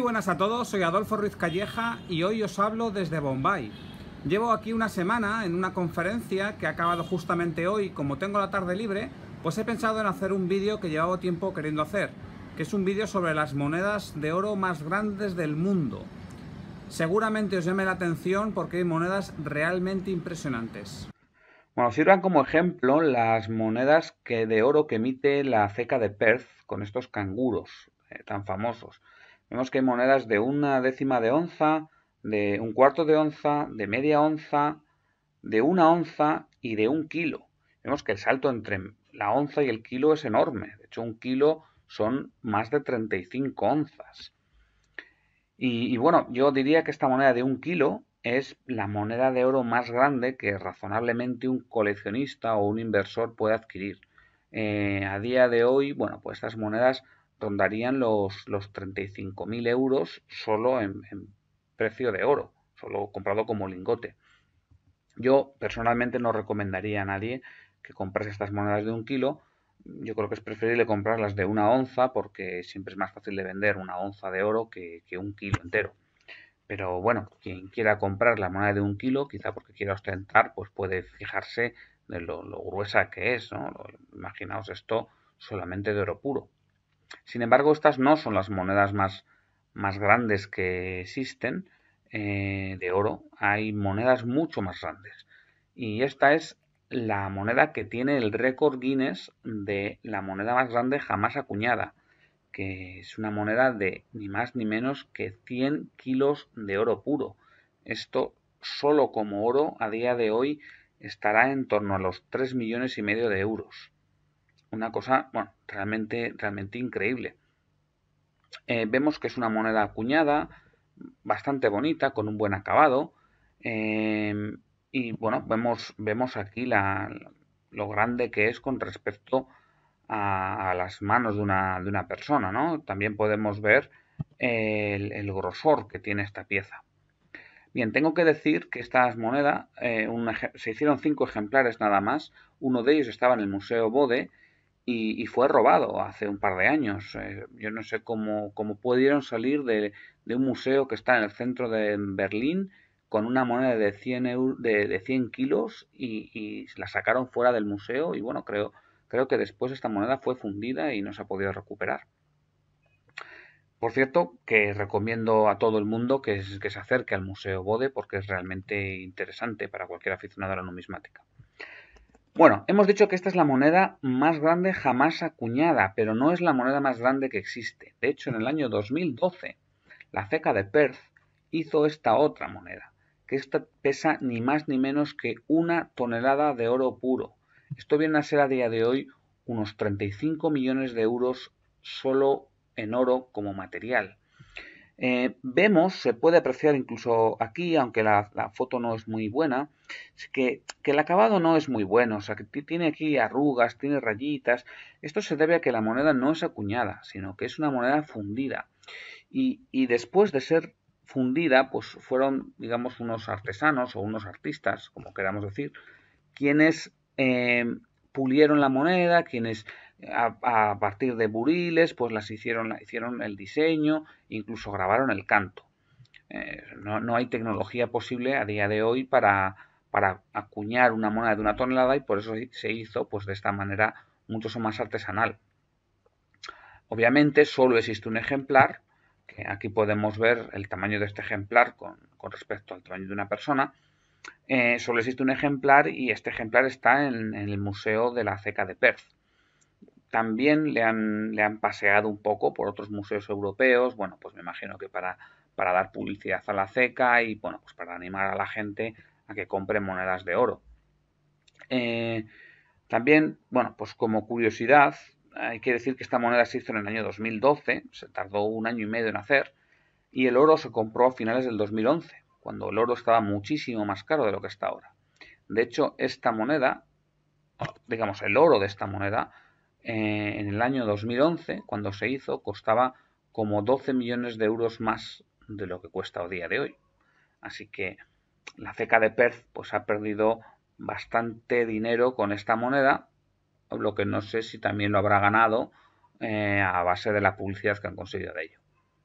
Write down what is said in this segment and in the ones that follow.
Muy buenas a todos, soy Adolfo Ruiz Calleja y hoy os hablo desde Bombay. Llevo aquí una semana en una conferencia que ha acabado justamente hoy, como tengo la tarde libre, pues he pensado en hacer un vídeo que llevaba tiempo queriendo hacer, que es un vídeo sobre las monedas de oro más grandes del mundo. Seguramente os llame la atención porque hay monedas realmente impresionantes. Bueno, sirvan como ejemplo las monedas que de oro que emite la ceca de Perth con estos canguros eh, tan famosos. Vemos que hay monedas de una décima de onza, de un cuarto de onza, de media onza, de una onza y de un kilo. Vemos que el salto entre la onza y el kilo es enorme. De hecho, un kilo son más de 35 onzas. Y, bueno, yo diría que esta moneda de un kilo es la moneda de oro más grande que razonablemente un coleccionista o un inversor puede adquirir. Eh, a día de hoy, bueno, pues estas monedas rondarían los, 35.000 euros solo en, precio de oro, solo comprado como lingote. Yo personalmente no recomendaría a nadie que comprase estas monedas de un kilo. Yo creo que es preferible comprarlas de una onza porque siempre es más fácil de vender una onza de oro que, un kilo entero. Pero bueno, quien quiera comprar la moneda de un kilo, quizá porque quiera ostentar, pues puede fijarse de lo, gruesa que es. Imaginaos esto solamente de oro puro. Sin embargo, estas no son las monedas más, grandes que existen eh, de oro. Hay monedas mucho más grandes. Y esta es la moneda que tiene el récord Guinness de la moneda más grande jamás acuñada, que es una moneda de ni más ni menos que 100 kilos de oro puro. Esto solo como oro a día de hoy estará en torno a los 3 millones y medio de euros. Una cosa, bueno, realmente, realmente increíble. Eh, vemos que es una moneda acuñada, bastante bonita, con un buen acabado. Em, y bueno, vemos, vemos aquí lo grande que es con respecto a, las manos de una, persona, ¿no? También podemos ver el, grosor que tiene esta pieza. Bien, tengo que decir que estas monedas eh, se hicieron cinco ejemplares nada más. Uno de ellos estaba en el Museo Bode y, fue robado hace un par de años. Eh, yo no sé cómo, cómo pudieron salir de, un museo que está en el centro de Berlín con una moneda de 100, de, 100 kilos y, la sacaron fuera del museo y bueno, creo, creo que después esta moneda fue fundida y no se ha podido recuperar. Por cierto, que recomiendo a todo el mundo que, que se acerque al Museo Bode porque es realmente interesante para cualquier aficionado a la numismática. Bueno, hemos dicho que esta es la moneda más grande jamás acuñada, pero no es la moneda más grande que existe. De hecho, en el año 2012, la ceca de Perth hizo esta otra moneda, que esta pesa ni más ni menos que una tonelada de oro puro. Esto viene a ser a día de hoy unos 35 millones de euros solo en oro como material. Eh, vemos, se puede apreciar incluso aquí, aunque la, foto no es muy buena, que, el acabado no es muy bueno, o sea, que tiene aquí arrugas, tiene rayitas. Esto se debe a que la moneda no es acuñada, sino que es una moneda fundida. Y, después de ser fundida, pues fueron, digamos, unos artesanos o unos artistas, como queramos decir, quienes eh, pulieron la moneda, quienes a, partir de buriles, pues las hicieron, hicieron el diseño, incluso grabaron el canto. Eh, no, hay tecnología posible a día de hoy para, acuñar una moneda de una tonelada y por eso se hizo pues de esta manera mucho más artesanal. Obviamente solo existe un ejemplar, que aquí podemos ver el tamaño de este ejemplar con, respecto al tamaño de una persona. Eh, solo existe un ejemplar y este ejemplar está en, en el Museo de la Ceca de Perth también le han, paseado un poco por otros museos europeos, bueno, pues me imagino que para, para dar publicidad a la ceca y, bueno, pues para animar a la gente a que compre monedas de oro. Eh, también, bueno, pues como curiosidad, hay que decir que esta moneda se hizo en el año 2012, se tardó un año y medio en hacer, y el oro se compró a finales del 2011, cuando el oro estaba muchísimo más caro de lo que está ahora. De hecho, esta moneda, digamos, el oro de esta moneda, eh, en el año 2011, cuando se hizo, costaba como 12 millones de euros más de lo que cuesta hoy día de hoy. Así que la ceca de Perth pues, ha perdido bastante dinero con esta moneda, lo que no sé si también lo habrá ganado eh, a base de la publicidades que han conseguido de ello.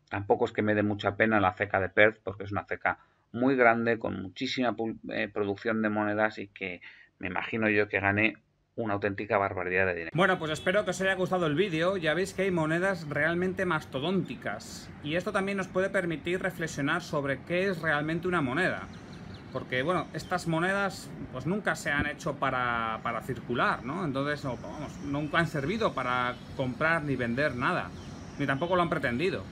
Tampoco es que me dé mucha pena la ceca de Perth, porque es una ceca muy grande, con muchísima eh, producción de monedas y que me imagino yo que gané una auténtica barbaridad de dinero. Bueno, pues espero que os haya gustado el vídeo. Ya veis que hay monedas realmente mastodónticas. Y esto también nos puede permitir reflexionar sobre qué es realmente una moneda. Porque, bueno, estas monedas pues nunca se han hecho para, para circular, ¿no? Entonces, no, vamos, nunca han servido para comprar ni vender nada. Ni tampoco lo han pretendido.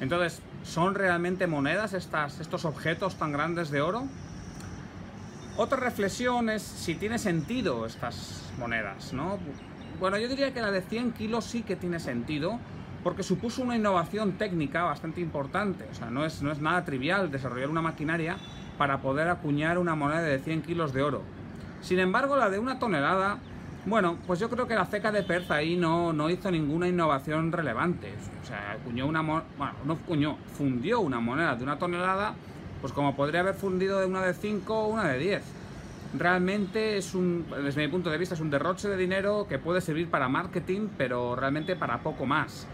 Entonces, ¿son realmente monedas estas, estos objetos tan grandes de oro? Otra reflexión es si tiene sentido estas monedas, ¿no? Bueno, yo diría que la de 100 kilos sí que tiene sentido, porque supuso una innovación técnica bastante importante. O sea, no es, no es nada trivial desarrollar una maquinaria para poder acuñar una moneda de 100 kilos de oro. Sin embargo, la de una tonelada, bueno, pues yo creo que la ceca de Perth ahí no, no hizo ninguna innovación relevante. O sea, acuñó una bueno, no acuñó, fundió una moneda de una tonelada pues como podría haber fundido de una de 5 o una de 10. Realmente es un, desde mi punto de vista, es un derroche de dinero que puede servir para marketing, pero realmente para poco más.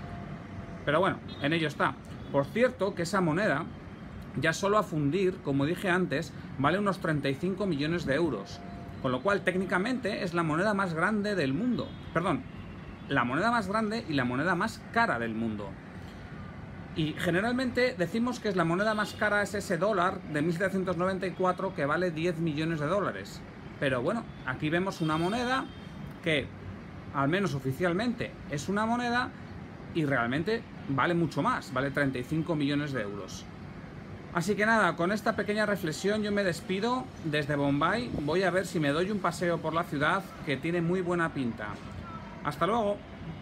Pero bueno, en ello está. Por cierto que esa moneda, ya solo a fundir, como dije antes, vale unos 35 millones de euros. Con lo cual, técnicamente, es la moneda más grande del mundo. Perdón, la moneda más grande y la moneda más cara del mundo. Y generalmente decimos que es la moneda más cara es ese dólar de 1794 que vale 10 millones de dólares. Pero bueno, aquí vemos una moneda que, al menos oficialmente, es una moneda y realmente vale mucho más, vale 35 millones de euros. Así que nada, con esta pequeña reflexión yo me despido desde Bombay. Voy a ver si me doy un paseo por la ciudad que tiene muy buena pinta. Hasta luego.